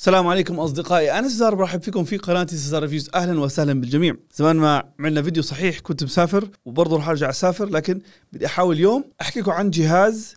السلام عليكم اصدقائي انا سزار برحب فيكم في قناه سزار ريفيوز اهلا وسهلا بالجميع زمان ما عملنا فيديو صحيح كنت مسافر وبرضه راح ارجع اسافر لكن بدي احاول اليوم احكي لكم عن جهاز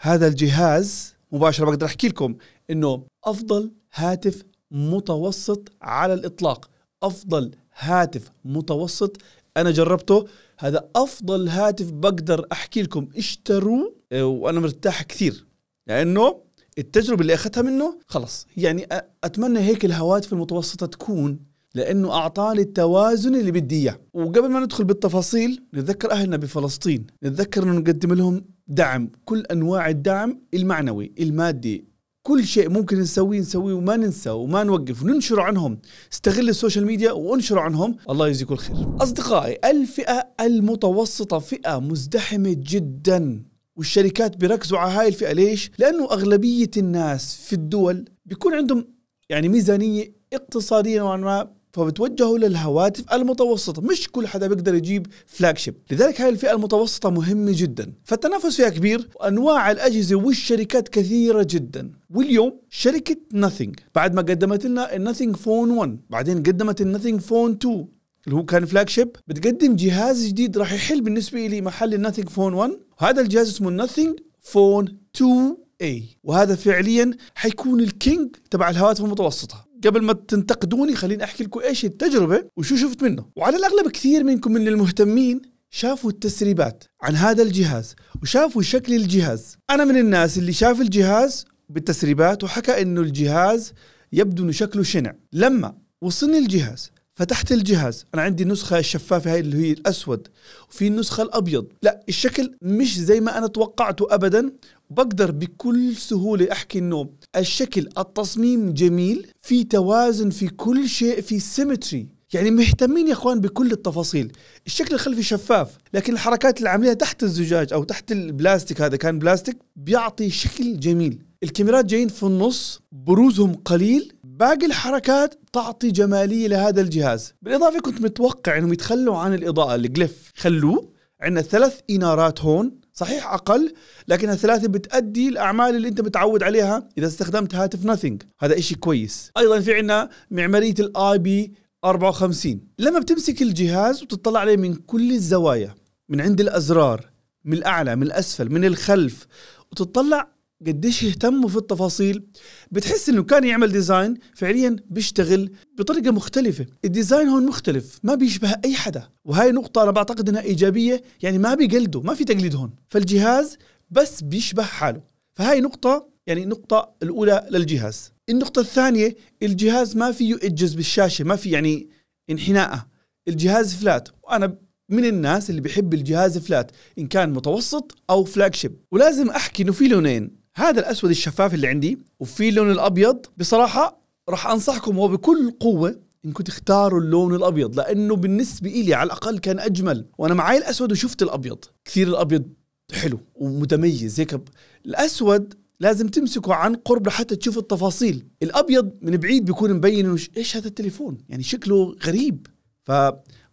هذا الجهاز مباشره بقدر احكي لكم انه افضل هاتف متوسط على الاطلاق افضل هاتف متوسط انا جربته هذا افضل هاتف بقدر احكي لكم اشتروه آه، وانا مرتاح كثير لانه التجربه اللي اخذتها منه خلص يعني اتمنى هيك الهواتف المتوسطه تكون لانه اعطاني التوازن اللي بدي اياه وقبل ما ندخل بالتفاصيل نتذكر اهلنا بفلسطين نتذكر انه نقدم لهم دعم كل انواع الدعم المعنوي المادي كل شيء ممكن نسويه نسويه وما ننسى وما نوقف وننشر عنهم استغل السوشيال ميديا وانشر عنهم الله يجزيكم الخير أصدقائي الفئة المتوسطة فئة مزدحمة جدا والشركات بيركزوا على هاي الفئه ليش لانه اغلبيه الناس في الدول بيكون عندهم يعني ميزانيه اقتصاديه نوعا ما فبتوجهوا للهواتف المتوسطة مش كل حدا بيقدر يجيب فلاج شيب لذلك هاي الفئة المتوسطة مهمة جدا فالتنافس فيها كبير وأنواع الأجهزة والشركات كثيرة جدا واليوم شركة ناثينج بعد ما قدمت لنا الناثينج فون 1 بعدين قدمت الناثينج فون 2 اللي هو كان فلاج شيب بتقدم جهاز جديد راح يحل بالنسبة لي محل الناثينج فون 1 هذا الجهاز اسمه Nothing فون 2 اي وهذا فعليا حيكون الكينج تبع الهواتف المتوسطه قبل ما تنتقدوني خليني احكي لكم ايش التجربه وشو شفت منه وعلى الاغلب كثير منكم من المهتمين شافوا التسريبات عن هذا الجهاز وشافوا شكل الجهاز انا من الناس اللي شاف الجهاز بالتسريبات وحكى انه الجهاز يبدو انه شكله شنع لما وصلني الجهاز فتحت الجهاز انا عندي النسخه الشفافه هاي اللي هي الاسود وفي النسخه الابيض لا الشكل مش زي ما انا توقعته ابدا بقدر بكل سهولة أحكي إنه الشكل التصميم جميل في توازن في كل شيء في سيمتري يعني مهتمين يا اخوان بكل التفاصيل الشكل الخلفي شفاف لكن الحركات اللي عاملها تحت الزجاج او تحت البلاستيك هذا كان بلاستيك بيعطي شكل جميل الكاميرات جايين في النص بروزهم قليل باقي الحركات تعطي جماليه لهذا الجهاز بالاضافه كنت متوقع انهم يتخلوا عن الاضاءه الجليف خلوه عندنا ثلاث انارات هون صحيح اقل لكن الثلاثه بتادي الاعمال اللي انت متعود عليها اذا استخدمت هاتف ناثينج هذا إشي كويس ايضا في عندنا معماريه الاي بي 54 لما بتمسك الجهاز وتطلع عليه من كل الزوايا من عند الازرار من الاعلى من الاسفل من الخلف وتطلع قديش يهتموا في التفاصيل بتحس انه كان يعمل ديزاين فعليا بيشتغل بطريقه مختلفه الديزاين هون مختلف ما بيشبه اي حدا وهي نقطه انا بعتقد انها ايجابيه يعني ما بيقلده ما في تقليد هون فالجهاز بس بيشبه حاله فهاي نقطه يعني النقطه الاولى للجهاز النقطه الثانيه الجهاز ما فيه ايدجز بالشاشه ما في يعني انحناءه الجهاز فلات وانا من الناس اللي بحب الجهاز فلات ان كان متوسط او فلاج شيب ولازم احكي انه في لونين هذا الاسود الشفاف اللي عندي وفي اللون الابيض بصراحه راح انصحكم وبكل قوه انكم تختاروا اللون الابيض لانه بالنسبه إلي على الاقل كان اجمل وانا معي الاسود وشفت الابيض كثير الابيض حلو ومتميز هيك الاسود لازم تمسكه عن قرب لحتى تشوف التفاصيل الابيض من بعيد بيكون مبين ايش هذا التليفون يعني شكله غريب ف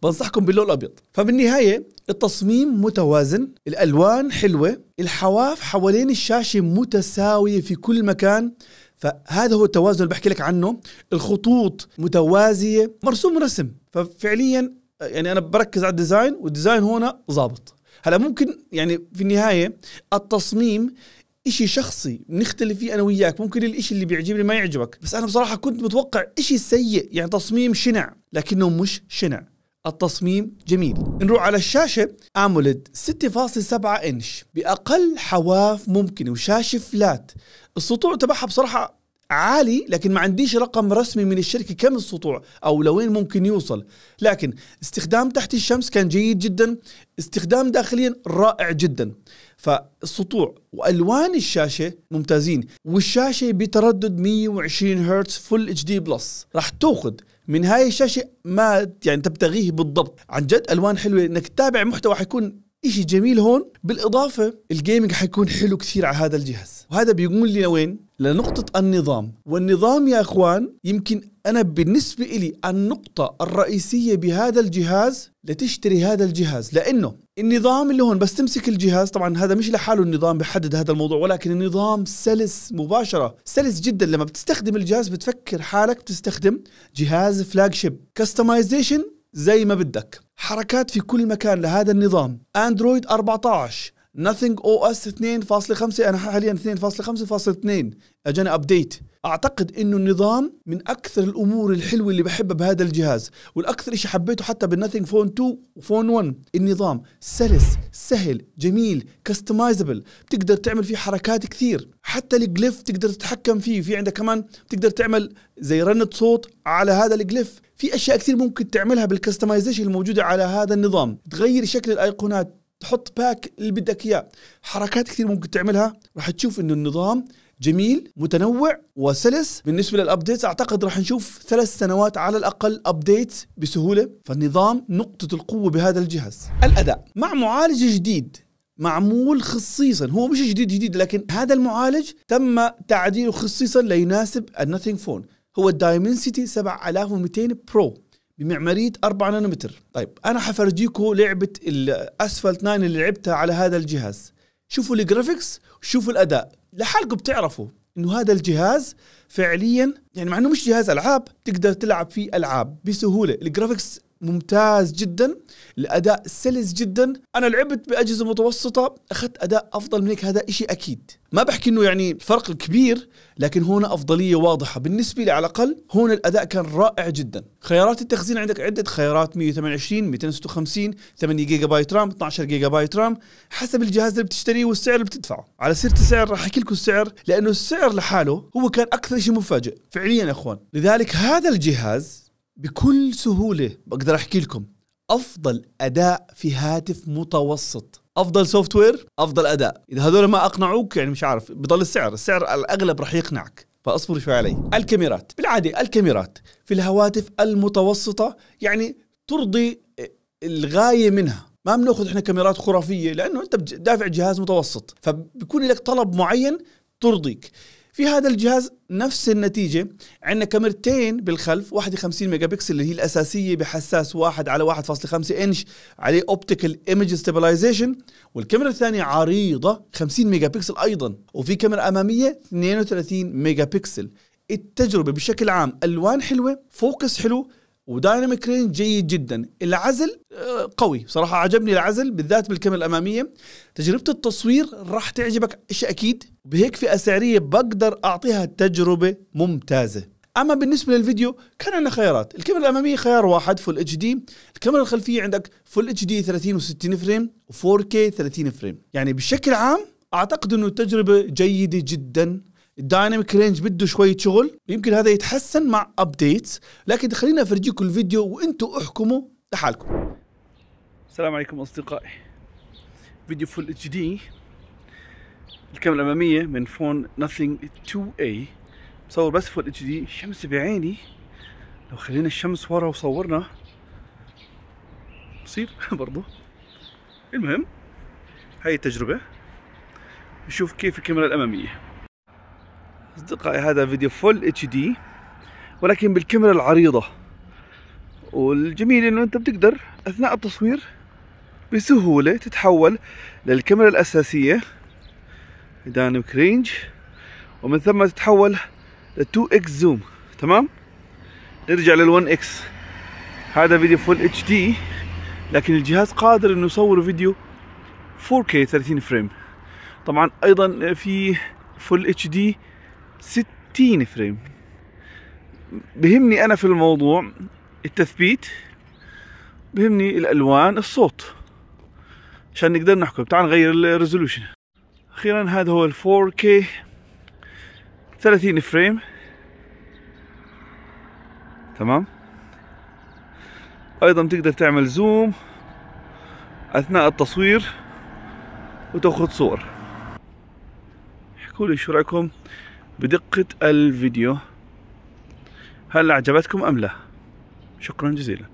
بنصحكم باللون الابيض فبالنهايه التصميم متوازن الالوان حلوه الحواف حوالين الشاشه متساويه في كل مكان فهذا هو التوازن اللي بحكي لك عنه الخطوط متوازيه مرسوم رسم ففعليا يعني انا بركز على الديزاين والديزاين هنا ظابط هلا ممكن يعني في النهايه التصميم إشي شخصي بنختلف فيه انا وياك ممكن الإشي اللي بيعجبني ما يعجبك بس انا بصراحه كنت متوقع إشي سيء يعني تصميم شنع لكنه مش شنع التصميم جميل نروح على الشاشة AMOLED 6.7 إنش بأقل حواف ممكنة وشاشة فلات السطوع تبعها بصراحة عالي لكن ما عنديش رقم رسمي من الشركه كم السطوع او لوين ممكن يوصل لكن استخدام تحت الشمس كان جيد جدا استخدام داخليا رائع جدا فالسطوع والوان الشاشه ممتازين والشاشه بتردد 120 هرتز فل اتش دي بلس راح تاخذ من هاي الشاشه ما يعني تبتغيه بالضبط عن جد الوان حلوه انك تتابع محتوى حيكون إشي جميل هون بالإضافة الجيمنج حيكون حلو كثير على هذا الجهاز وهذا بيقول لي وين لنقطة النظام والنظام يا أخوان يمكن أنا بالنسبة إلي النقطة الرئيسية بهذا الجهاز لتشتري هذا الجهاز لأنه النظام اللي هون بس تمسك الجهاز طبعا هذا مش لحاله النظام بحدد هذا الموضوع ولكن النظام سلس مباشرة سلس جدا لما بتستخدم الجهاز بتفكر حالك بتستخدم جهاز فلاج شيب كستمايزيشن زي ما بدك حركات في كل مكان لهذا النظام اندرويد 14 نثينج او اس 2.5 انا حاليا 2.5.2 اجاني ابديت اعتقد انه النظام من اكثر الامور الحلوه اللي بحبها بهذا الجهاز والاكثر شيء حبيته حتى بالناثينج فون 2 وفون 1 النظام سلس سهل جميل كستمايزبل بتقدر تعمل فيه حركات كثير حتى الجليف تقدر تتحكم فيه في عندك كمان بتقدر تعمل زي رنة صوت على هذا الجليف في اشياء كثير ممكن تعملها بالكستمايزيشن الموجوده على هذا النظام تغير شكل الايقونات تحط باك اللي بدك اياه حركات كثير ممكن تعملها راح تشوف انه النظام جميل متنوع وسلس بالنسبه للابديتس اعتقد راح نشوف ثلاث سنوات على الاقل ابديت بسهوله فالنظام نقطه القوه بهذا الجهاز الاداء مع معالج جديد معمول خصيصا هو مش جديد جديد لكن هذا المعالج تم تعديله خصيصا ليناسب النثينج فون هو الدايمنسيتي 7200 برو بمعماريه 4 نانومتر طيب انا حفرجيكم لعبه الاسفلت 9 اللي لعبتها على هذا الجهاز شوفوا الجرافيكس وشوفوا الاداء لحالكم بتعرفوا انه هذا الجهاز فعليا يعني مع انه مش جهاز العاب تقدر تلعب فيه العاب بسهوله الجرافيكس ممتاز جدا الاداء سلس جدا انا لعبت باجهزه متوسطه اخذت اداء افضل من هيك هذا شيء اكيد ما بحكي انه يعني فرق كبير لكن هنا افضليه واضحه بالنسبه لي على الاقل هون الاداء كان رائع جدا خيارات التخزين عندك عده خيارات 128 256 8 جيجا بايت رام 12 جيجا بايت رام حسب الجهاز اللي بتشتريه والسعر اللي بتدفعه على سيره السعر راح احكي لكم السعر لانه السعر لحاله هو كان اكثر شيء مفاجئ فعليا يا اخوان لذلك هذا الجهاز بكل سهوله بقدر احكي لكم افضل اداء في هاتف متوسط افضل سوفت وير افضل اداء اذا هذول ما اقنعوك يعني مش عارف بضل السعر السعر الاغلب راح يقنعك فاصبر شوي علي الكاميرات بالعاده الكاميرات في الهواتف المتوسطه يعني ترضي الغايه منها ما بناخذ احنا كاميرات خرافيه لانه انت دافع جهاز متوسط فبكون لك طلب معين ترضيك في هذا الجهاز نفس النتيجة عندنا كاميرتين بالخلف واحدة 50 ميجا بكسل اللي هي الأساسية بحساس واحد على 1.5 إنش عليه أوبتيكال إيمج ستابلايزيشن والكاميرا الثانية عريضة 50 ميجا بكسل أيضا وفي كاميرا أمامية 32 ميجا بكسل التجربة بشكل عام ألوان حلوة فوكس حلو ودايناميك رينج جيد جدا العزل آه، قوي صراحة عجبني العزل بالذات بالكاميرا الأمامية تجربة التصوير راح تعجبك شيء أكيد بهيك فئة سعرية بقدر أعطيها تجربة ممتازة أما بالنسبة للفيديو كان عندنا خيارات الكاميرا الأمامية خيار واحد فول اتش دي الكاميرا الخلفية عندك فول اتش دي 30 و60 فريم و4K 30 فريم يعني بشكل عام أعتقد أنه التجربة جيدة جدا الدايناميك رينج بده شوية شغل يمكن هذا يتحسن مع أبديتس لكن خلينا أفرجيكم الفيديو وأنتوا احكموا لحالكم السلام عليكم أصدقائي فيديو فول اتش دي الكاميرا الاماميه من فون ناثينج 2 a مصور بس فول اتش دي الشمس بعيني لو خلينا الشمس ورا وصورنا بصير برضو المهم هاي التجربه نشوف كيف الكاميرا الاماميه اصدقائي هذا فيديو فول اتش دي ولكن بالكاميرا العريضه والجميل انه انت بتقدر اثناء التصوير بسهوله تتحول للكاميرا الاساسيه دايناميك رينج ومن ثم تتحول ل 2 اكس زوم تمام نرجع لل 1 اكس هذا فيديو فول اتش دي لكن الجهاز قادر انه يصور فيديو 4K 30 فريم طبعا ايضا في فول اتش دي 60 فريم بهمني انا في الموضوع التثبيت بهمني الالوان الصوت عشان نقدر نحكم تعال نغير الريزولوشن اخيرا هذا هو ال 4K 30 فريم تمام ايضا تقدر تعمل زوم اثناء التصوير وتاخذ صور احكوا لي شو رايكم بدقه الفيديو هل اعجبتكم ام لا شكرا جزيلا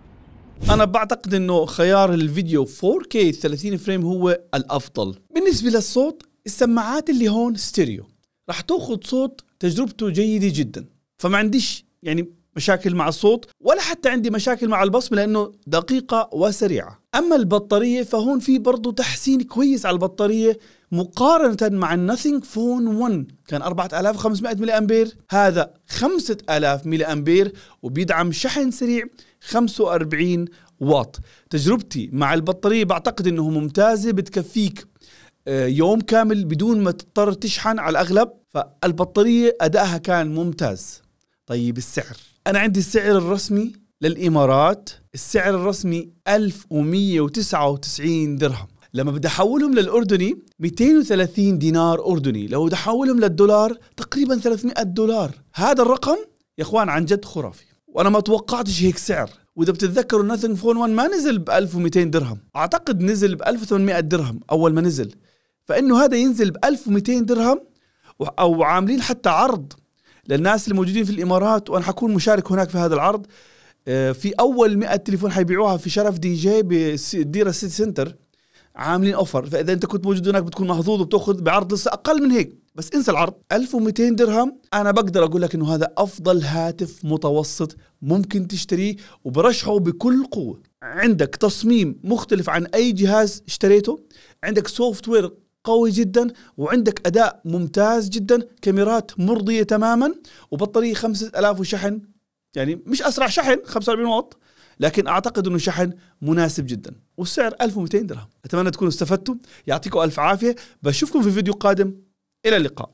انا بعتقد انه خيار الفيديو 4K 30 فريم هو الافضل بالنسبه للصوت السماعات اللي هون ستيريو راح تاخذ صوت تجربته جيده جدا فما عنديش يعني مشاكل مع الصوت ولا حتى عندي مشاكل مع البصمه لانه دقيقه وسريعه اما البطاريه فهون في برضه تحسين كويس على البطاريه مقارنه مع النثينج فون 1 كان 4500 ملي امبير هذا 5000 ملي امبير وبيدعم شحن سريع 45 واط تجربتي مع البطاريه بعتقد انه ممتازه بتكفيك آه، يوم كامل بدون ما تضطر تشحن على الاغلب فالبطاريه ادائها كان ممتاز طيب السعر انا عندي السعر الرسمي للامارات السعر الرسمي 1199 درهم لما بدي احولهم للاردني 230 دينار اردني لو بدي احولهم للدولار تقريبا 300 دولار هذا الرقم يا اخوان عن جد خرافي وانا ما توقعتش هيك سعر واذا بتتذكروا ناثينج فون 1 ما نزل ب 1200 درهم اعتقد نزل ب 1800 درهم اول ما نزل فانه هذا ينزل ب 1200 درهم او عاملين حتى عرض للناس الموجودين في الامارات وانا حكون مشارك هناك في هذا العرض آه، في اول 100 تليفون حيبيعوها في شرف دي جي بديره سيتي سنتر عاملين اوفر فاذا انت كنت موجود هناك بتكون محظوظ وبتاخذ بعرض لسه اقل من هيك بس انسى العرض 1200 درهم انا بقدر اقول لك انه هذا افضل هاتف متوسط ممكن تشتريه وبرشحه بكل قوه عندك تصميم مختلف عن اي جهاز اشتريته عندك سوفت وير قوي جدا وعندك اداء ممتاز جدا كاميرات مرضيه تماما وبطاريه 5000 وشحن يعني مش اسرع شحن 45 واط لكن اعتقد انه شحن مناسب جدا والسعر 1200 درهم اتمنى تكونوا استفدتوا يعطيكم الف عافيه بشوفكم في فيديو قادم الى اللقاء